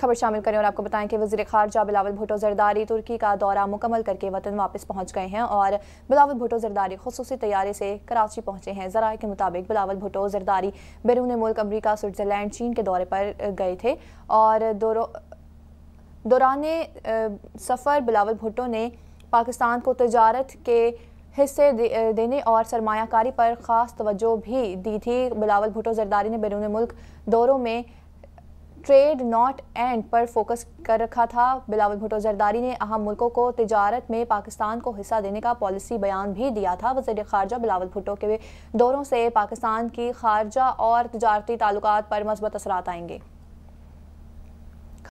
खबर शामिल करें और आपको बताएं कि वजी खारजा बिलावल भुटो जरदारी तुर्की का दौरा मुकम्मल करके वतन वापस पहुंच गए हैं और बिलावल भुटो जरदारी खसूस तैयारे से कराची पहुंचे हैं जरा के मुताबिक बिलावल भुटो जरदारी बैरून मुल्क अमरीका स्विट्ज़रलैंड चीन के दौरे पर गए थे और दौरान सफ़र बिलावल भुटो ने पाकिस्तान को तजारत के हिस्से दे, देने और सरमाकारी पर ख़ास तवज्जो भी दी थी बिलावल भुटो जरदारी ने बैरून मुल्क दौरों में ट्रेड नॉट एंड पर फोकस कर रखा था बिलावल भुटो जरदारी ने अहम मुल्कों को तजारत में पाकिस्तान को हिस्सा देने का पॉलिसी बयान भी दिया था वजी खारजा बिलावल भुटो के दौरों से पाकिस्तान की खारजा और तजारती ताल्लुक पर मजबूत असरात आएंगे